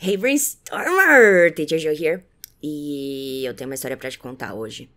Hey, Stormer, Teacher Joe here. E eu tenho uma história para te contar hoje.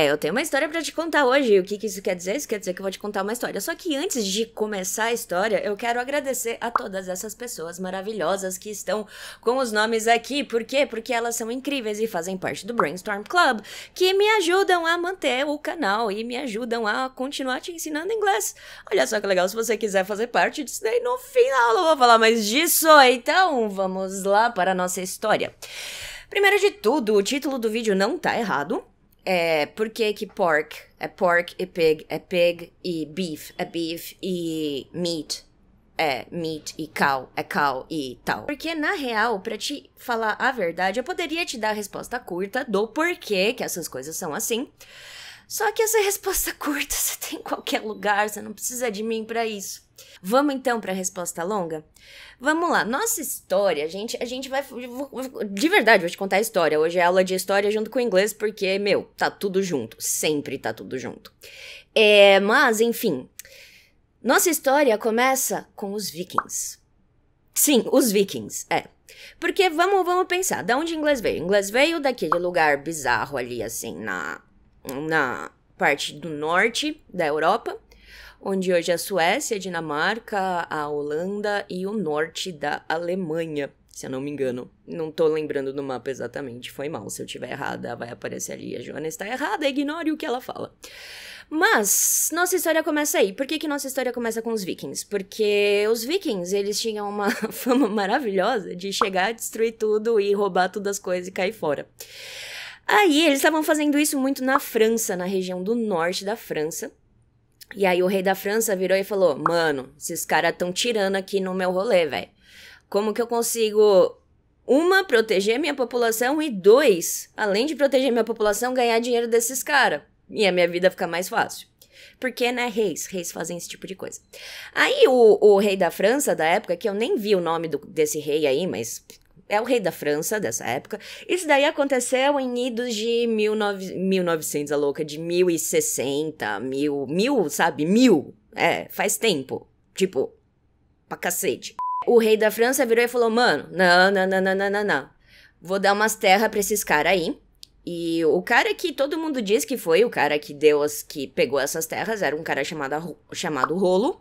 É, eu tenho uma história para te contar hoje. O que, que isso quer dizer? Isso quer dizer que eu vou te contar uma história. Só que antes de começar a história, eu quero agradecer a todas essas pessoas maravilhosas que estão com os nomes aqui. Por quê? Porque elas são incríveis e fazem parte do Brainstorm Club, que me ajudam a manter o canal e me ajudam a continuar te ensinando inglês. Olha só que legal, se você quiser fazer parte disso daí, no final eu vou falar mais disso. Então, vamos lá para a nossa história. Primeiro de tudo, o título do vídeo não tá errado é, por que que pork é pork e pig é pig e beef é beef e meat é meat e cow é cow e tal. Porque na real, para te falar a verdade, eu poderia te dar a resposta curta do porquê que essas coisas são assim. Só que essa resposta curta você tem em qualquer lugar, você não precisa de mim para isso. Vamos então para a resposta longa? Vamos lá. Nossa história, a gente, a gente vai. De verdade, vou te contar a história. Hoje é aula de história junto com inglês, porque, meu, tá tudo junto. Sempre tá tudo junto. É, mas, enfim. Nossa história começa com os vikings. Sim, os vikings, é. Porque vamos, vamos pensar, da onde o inglês veio? O inglês veio daquele lugar bizarro ali, assim, na, na parte do norte da Europa onde hoje é a Suécia, a Dinamarca, a Holanda e o norte da Alemanha, se eu não me engano. Não tô lembrando do mapa exatamente, foi mal. Se eu tiver errada, vai aparecer ali. A Joana está errada, ignore o que ela fala. Mas nossa história começa aí. Por que, que nossa história começa com os vikings? Porque os vikings, eles tinham uma fama maravilhosa de chegar, destruir tudo e roubar todas as coisas e cair fora. Aí eles estavam fazendo isso muito na França, na região do norte da França. E aí o rei da França virou e falou: Mano, esses caras estão tirando aqui no meu rolê, velho. Como que eu consigo, uma, proteger minha população e, dois, além de proteger minha população, ganhar dinheiro desses caras? E a minha vida fica mais fácil. Porque, né, reis, reis fazem esse tipo de coisa. Aí o, o rei da França, da época, que eu nem vi o nome do, desse rei aí, mas é o rei da França dessa época. Isso daí aconteceu em idos de 1900, a louca, de 1060, mil, mil, sabe? Mil. É, faz tempo. Tipo, pra cacete. O rei da França virou e falou: mano, não, não, não, não, não, não, não. Vou dar umas terras pra esses caras aí. E o cara que todo mundo diz que foi o cara que deu as, que pegou essas terras era um cara chamado, chamado Rolo,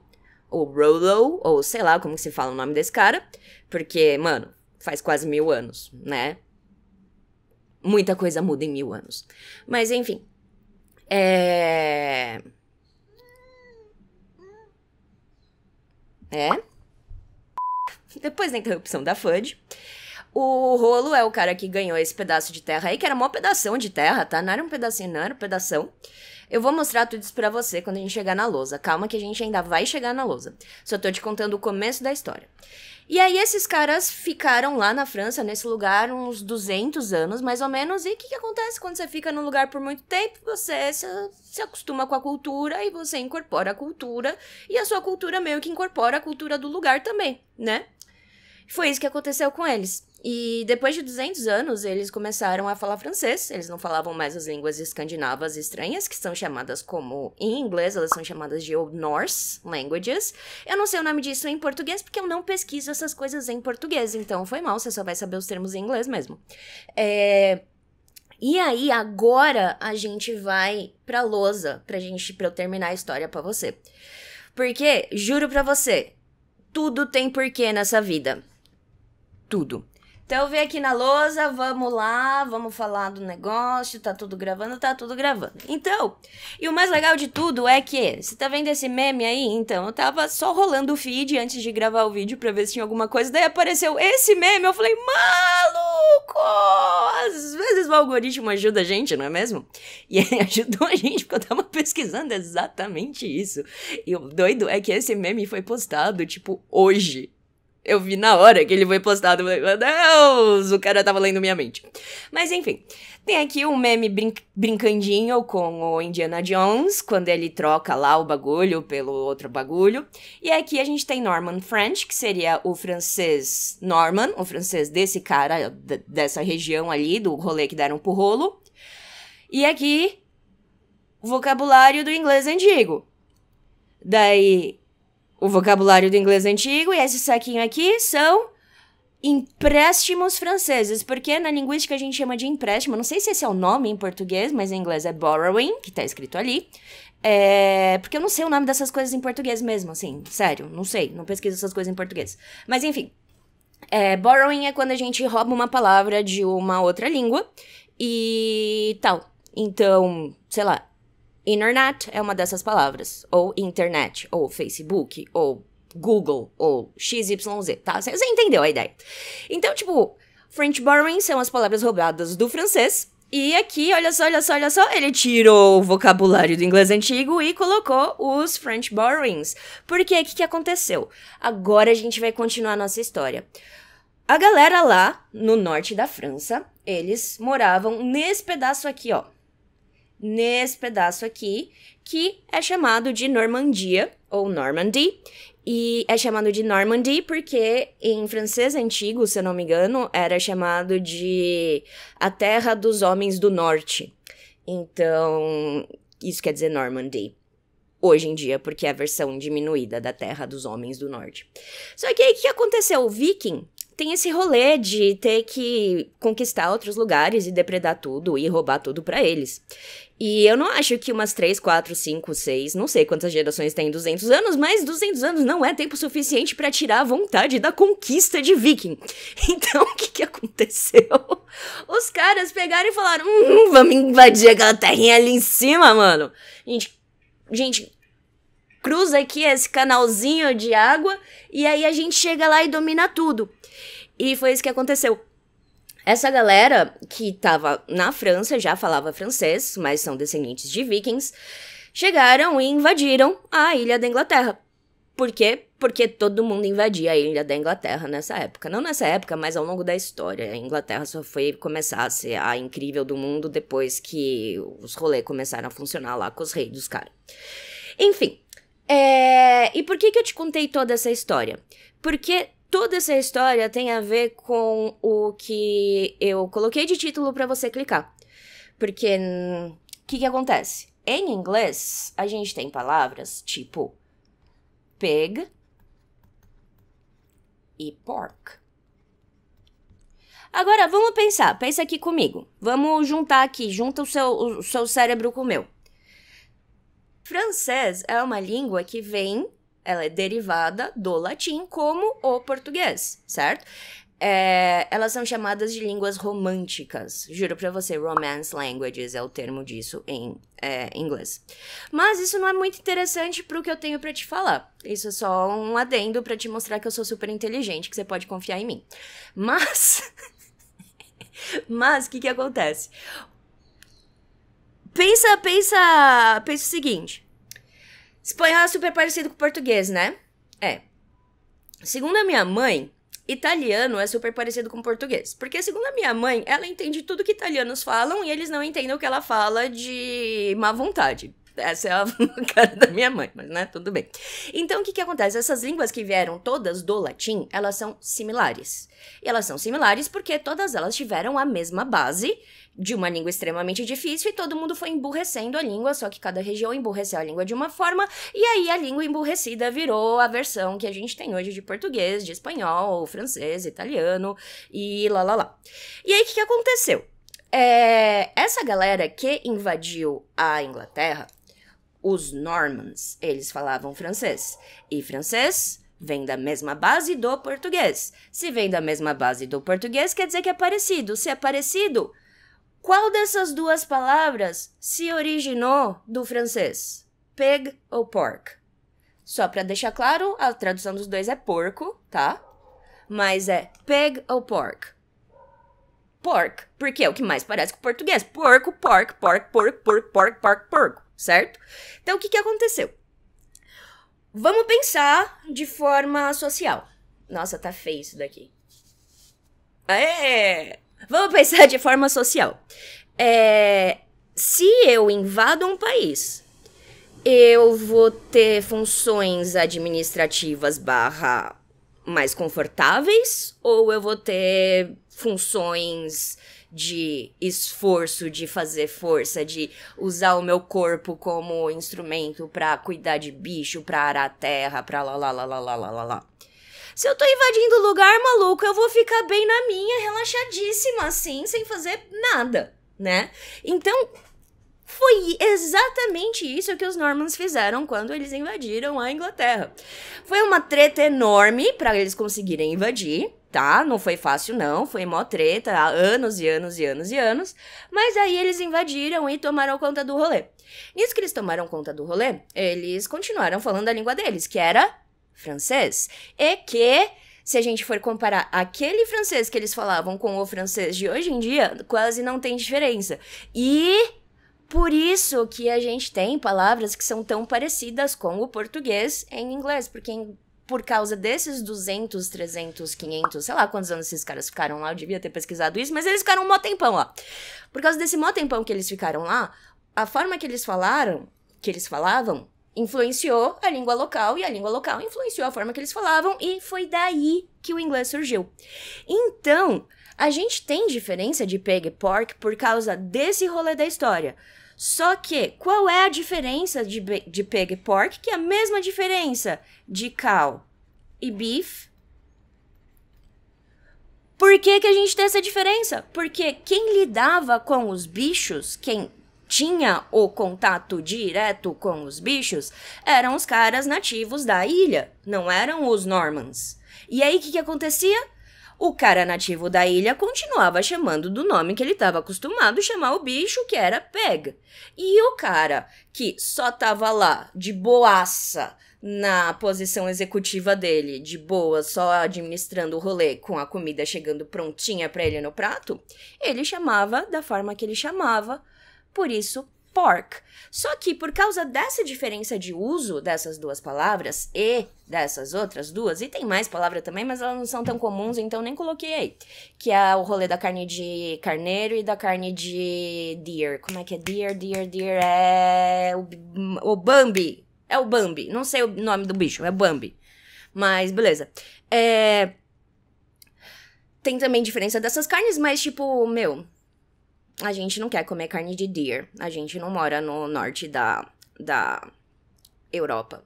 ou Rolo, ou sei lá como se fala o nome desse cara, porque, mano, faz quase mil anos, né? Muita coisa muda em mil anos. Mas enfim. É. É. Depois da interrupção da Fudge. O Rolo é o cara que ganhou esse pedaço de terra aí, que era mó pedação de terra, tá? Não era um pedacinho, não era um pedação. Eu vou mostrar tudo isso pra você quando a gente chegar na lousa. Calma que a gente ainda vai chegar na lousa. Só tô te contando o começo da história. E aí esses caras ficaram lá na França, nesse lugar, uns 200 anos, mais ou menos. E o que, que, acontece quando você fica num lugar por muito tempo? Você se, se, acostuma com a cultura e você incorpora a cultura. E a sua cultura meio que incorpora a cultura do lugar também, né? Foi isso que aconteceu com eles. E depois de 200 anos, eles começaram a falar francês. Eles não falavam mais as línguas escandinavas estranhas, que são chamadas como em inglês, elas são chamadas de Old Norse languages. Eu não sei o nome disso em português, porque eu não pesquiso essas coisas em português. Então foi mal, você só vai saber os termos em inglês mesmo. É. E aí, agora a gente vai pra lousa pra gente pra eu terminar a história pra você. Porque, juro pra você, tudo tem porquê nessa vida tudo. Então vem aqui na lousa, vamos lá, vamos falar do negócio, tá tudo gravando, tá tudo gravando. Então, e o mais legal de tudo é que, você tá vendo esse meme aí? Então, eu tava só rolando o feed antes de gravar o vídeo pra ver se tinha alguma coisa, daí apareceu esse meme, eu falei, maluco! Às vezes o algoritmo ajuda a gente, não é mesmo? E ajudou a gente, porque eu tava pesquisando exatamente isso. E o doido é que esse meme foi postado, tipo, hoje eu vi na hora que ele foi postado. Meu Deus, o cara tava lendo minha mente. Mas enfim, tem aqui um meme brin brincandinho com o Indiana Jones, quando ele troca lá o bagulho pelo outro bagulho. E aqui a gente tem Norman French, que seria o francês Norman, o francês desse cara, dessa região ali, do rolê que deram pro rolo. E aqui, vocabulário do inglês antigo. Daí, o vocabulário do inglês antigo e esse saquinho aqui são empréstimos franceses, porque na linguística a gente chama de empréstimo, não sei se esse é o nome em português, mas em inglês é borrowing, que tá escrito ali. É, porque eu não sei o nome dessas coisas em português mesmo, assim, sério, não sei, não pesquiso essas coisas em português. Mas enfim, é, borrowing é quando a gente rouba uma palavra de uma outra língua e tal. Então, sei lá, Internet é uma dessas palavras. Ou internet, ou Facebook, ou Google, ou XYZ, tá? Você entendeu a ideia. Então, tipo, French borrowing são as palavras roubadas do francês. E aqui, olha só, olha só, olha só, ele tirou o vocabulário do inglês antigo e colocou os French borrowings. Porque o que, que aconteceu? Agora a gente vai continuar a nossa história. A galera lá no norte da França, eles moravam nesse pedaço aqui, ó nesse pedaço aqui, que é chamado de Normandia, ou Normandy, e é chamado de Normandy porque em francês antigo, se eu não me engano, era chamado de a terra dos homens do norte. Então, isso quer dizer Normandy. Hoje em dia, porque é a versão diminuída da Terra dos Homens do Norte. Só que aí o que aconteceu? O Viking tem esse rolê de ter que conquistar outros lugares e depredar tudo e roubar tudo para eles. E eu não acho que umas 3, 4, 5, 6, não sei quantas gerações tem 200 anos, mas 200 anos não é tempo suficiente para tirar a vontade da conquista de viking. Então, o que, que aconteceu? Os caras pegaram e falaram: hum, vamos invadir aquela terrinha ali em cima, mano. Gente, gente, cruza aqui esse canalzinho de água e aí a gente chega lá e domina tudo. E foi isso que aconteceu. Essa galera que estava na França já falava francês, mas são descendentes de vikings, chegaram e invadiram a ilha da Inglaterra. Por quê? Porque todo mundo invadia a ilha da Inglaterra nessa época. Não nessa época, mas ao longo da história. A Inglaterra só foi começar a ser a incrível do mundo depois que os rolês começaram a funcionar lá com os reis dos caras. Enfim. É... E por que, que eu te contei toda essa história? Porque Toda essa história tem a ver com o que eu coloquei de título para você clicar. Porque o hum, que, que acontece? Em inglês, a gente tem palavras tipo pig e pork. Agora vamos pensar, pensa aqui comigo. Vamos juntar aqui, junta o seu, o seu cérebro com o meu. Francês é uma língua que vem ela é derivada do latim como o português, certo? É, elas são chamadas de línguas românticas. Juro pra você, romance languages é o termo disso em é, inglês. Mas isso não é muito interessante pro que eu tenho para te falar. Isso é só um adendo para te mostrar que eu sou super inteligente, que você pode confiar em mim. Mas. Mas o que, que acontece? Pensa, pensa, pensa o seguinte. Espanhol é super parecido com português, né? É. Segundo a minha mãe, italiano é super parecido com português. Porque, segundo a minha mãe, ela entende tudo que italianos falam e eles não entendem o que ela fala de má vontade. Essa é a cara da minha mãe, mas né, tudo bem. Então, o que, que acontece? Essas línguas que vieram todas do latim, elas são similares. E elas são similares porque todas elas tiveram a mesma base de uma língua extremamente difícil e todo mundo foi emburrecendo a língua, só que cada região emburreceu a língua de uma forma, e aí a língua emburrecida virou a versão que a gente tem hoje de português, de espanhol, francês, italiano e lá lá lá. E aí o que, que aconteceu? É, essa galera que invadiu a Inglaterra, os Normans, eles falavam francês. E francês vem da mesma base do português. Se vem da mesma base do português, quer dizer que é parecido. Se é parecido, qual dessas duas palavras se originou do francês? Pig ou pork? Só para deixar claro, a tradução dos dois é porco, tá? Mas é pig ou pork? Pork, porque é o que mais parece com português. Porco, pork, pork, pork, pork, pork, pork, porco, certo? Então o que, que aconteceu? Vamos pensar de forma social. Nossa, tá feio isso daqui. É. Vamos pensar de forma social. É, se eu invado um país, eu vou ter funções administrativas barra mais confortáveis ou eu vou ter funções de esforço, de fazer força, de usar o meu corpo como instrumento para cuidar de bicho, para arar a terra, para lá lá lá lá lá lá lá. Se eu tô invadindo o lugar, maluco, eu vou ficar bem na minha, relaxadíssima, assim, sem fazer nada, né? Então, foi exatamente isso que os Normans fizeram quando eles invadiram a Inglaterra. Foi uma treta enorme para eles conseguirem invadir, tá? Não foi fácil, não. Foi mó treta, há anos e anos e anos e anos. Mas aí eles invadiram e tomaram conta do rolê. Nisso que eles tomaram conta do rolê, eles continuaram falando a língua deles, que era francês, é que se a gente for comparar aquele francês que eles falavam com o francês de hoje em dia, quase não tem diferença. E por isso que a gente tem palavras que são tão parecidas com o português em inglês, porque em, por causa desses 200, 300, 500, sei lá quantos anos esses caras ficaram lá, eu devia ter pesquisado isso, mas eles ficaram um mó tempão lá. Por causa desse mó tempão que eles ficaram lá, a forma que eles falaram, que eles falavam, influenciou a língua local e a língua local influenciou a forma que eles falavam e foi daí que o inglês surgiu. Então, a gente tem diferença de pig e pork por causa desse rolê da história. Só que qual é a diferença de, de pig e pork, que é a mesma diferença de cow e beef? Por que, que a gente tem essa diferença? Porque quem lidava com os bichos, quem tinha o contato direto com os bichos eram os caras nativos da ilha, não eram os Normans. E aí o que, que acontecia? O cara nativo da ilha continuava chamando do nome que ele estava acostumado a chamar o bicho, que era Peg. E o cara que só tava lá de boaça na posição executiva dele, de boa, só administrando o rolê, com a comida chegando prontinha para ele no prato, ele chamava da forma que ele chamava por isso pork. Só que por causa dessa diferença de uso dessas duas palavras e dessas outras duas, e tem mais palavra também, mas elas não são tão comuns, então nem coloquei aí, que é o rolê da carne de carneiro e da carne de deer. Como é que é deer, deer, deer? É o, o Bambi. É o Bambi. Não sei o nome do bicho, é Bambi. Mas beleza. É... Tem também diferença dessas carnes, mas tipo, meu, a gente não quer comer carne de deer. A gente não mora no norte da, da Europa.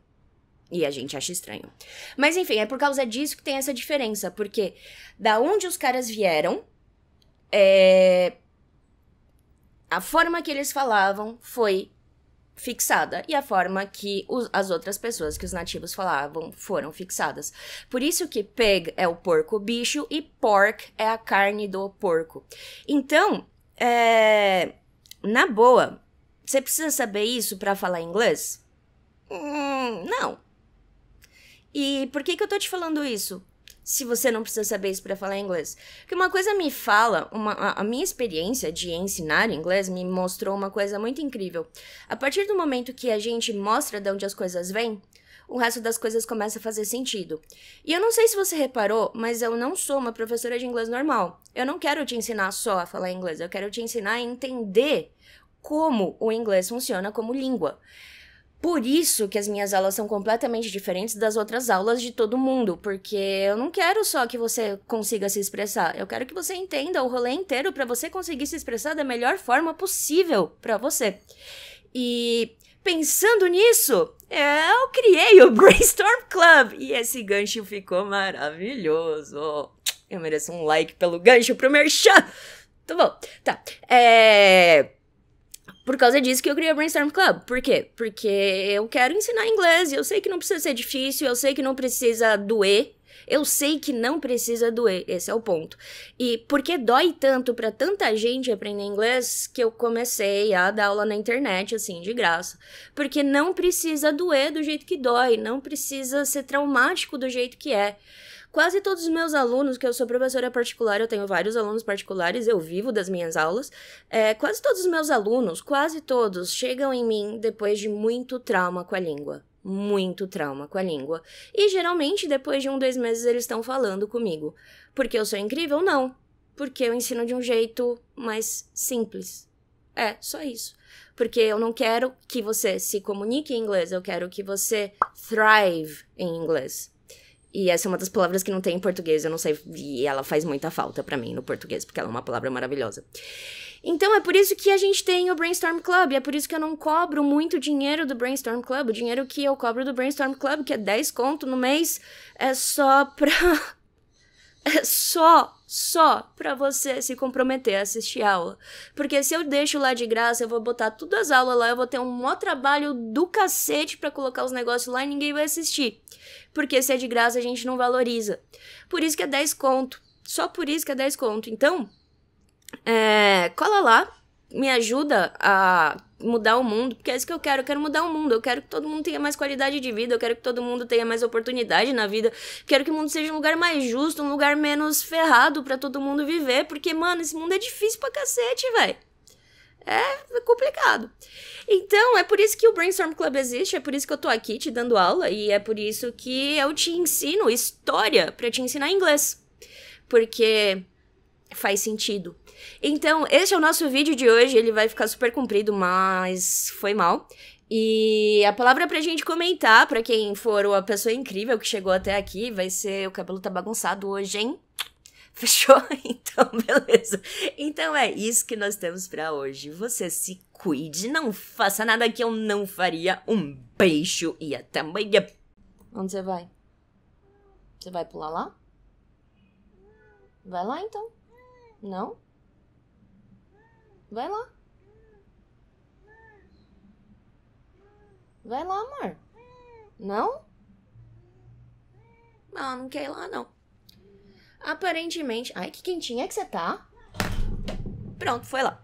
E a gente acha estranho. Mas enfim, é por causa disso que tem essa diferença. Porque da onde os caras vieram, é... a forma que eles falavam foi fixada e a forma que os, as outras pessoas que os nativos falavam foram fixadas. Por isso que pig é o porco bicho e pork é a carne do porco. Então, é, na boa, você precisa saber isso para falar inglês? Hum, não. E por que, que eu tô te falando isso? Se você não precisa saber isso para falar inglês. Porque uma coisa me fala, uma, a minha experiência de ensinar inglês me mostrou uma coisa muito incrível. A partir do momento que a gente mostra de onde as coisas vêm, o resto das coisas começa a fazer sentido. E eu não sei se você reparou, mas eu não sou uma professora de inglês normal. Eu não quero te ensinar só a falar inglês, eu quero te ensinar a entender como o inglês funciona como língua. Por isso que as minhas aulas são completamente diferentes das outras aulas de todo mundo, porque eu não quero só que você consiga se expressar, eu quero que você entenda o rolê inteiro para você conseguir se expressar da melhor forma possível para você. E pensando nisso, eu criei o Brainstorm Club e esse gancho ficou maravilhoso. Eu mereço um like pelo gancho pro merchan. Tá bom, tá. É... Por causa disso que eu criei o Brainstorm Club. Por quê? Porque eu quero ensinar inglês. Eu sei que não precisa ser difícil, eu sei que não precisa doer eu sei que não precisa doer, esse é o ponto. E porque dói tanto para tanta gente aprender inglês que eu comecei a dar aula na internet, assim, de graça. Porque não precisa doer do jeito que dói, não precisa ser traumático do jeito que é. Quase todos os meus alunos, que eu sou professora particular, eu tenho vários alunos particulares, eu vivo das minhas aulas. É, quase todos os meus alunos, quase todos, chegam em mim depois de muito trauma com a língua muito trauma com a língua. E geralmente, depois de um, dois meses, eles estão falando comigo. Porque eu sou incrível? Não. Porque eu ensino de um jeito mais simples. É, só isso. Porque eu não quero que você se comunique em inglês, eu quero que você thrive em inglês. E essa é uma das palavras que não tem em português, eu não sei, e ela faz muita falta para mim no português, porque ela é uma palavra maravilhosa. Então é por isso que a gente tem o Brainstorm Club, é por isso que eu não cobro muito dinheiro do Brainstorm Club, o dinheiro que eu cobro do Brainstorm Club, que é 10 conto no mês, é só pra. é só só para você se comprometer a assistir aula. Porque se eu deixo lá de graça, eu vou botar todas as aulas lá, eu vou ter um maior trabalho do cacete para colocar os negócios lá e ninguém vai assistir. Porque se é de graça, a gente não valoriza. Por isso que é 10 conto. Só por isso que é 10 conto. Então, é, cola lá, me ajuda a mudar o mundo, porque é isso que eu quero, eu quero mudar o mundo, eu quero que todo mundo tenha mais qualidade de vida, eu quero que todo mundo tenha mais oportunidade na vida, quero que o mundo seja um lugar mais justo, um lugar menos ferrado para todo mundo viver, porque, mano, esse mundo é difícil pra cacete, velho. É complicado. Então, é por isso que o Brainstorm Club existe, é por isso que eu tô aqui te dando aula e é por isso que eu te ensino história para te ensinar inglês. Porque faz sentido. Então, esse é o nosso vídeo de hoje, ele vai ficar super comprido, mas foi mal. E a palavra é pra gente comentar, pra quem for uma pessoa incrível que chegou até aqui, vai ser o cabelo tá bagunçado hoje, hein? Fechou? Então, beleza. Então é isso que nós temos para hoje. Você se cuide, não faça nada que eu não faria. Um beijo e até amanhã. Onde você vai? Você vai pular lá? Vai lá então. Não? Vai lá. Vai lá, amor. Não? Não, não quer ir lá, não. Aparentemente... Ai, que quentinha que você tá. Pronto, foi lá.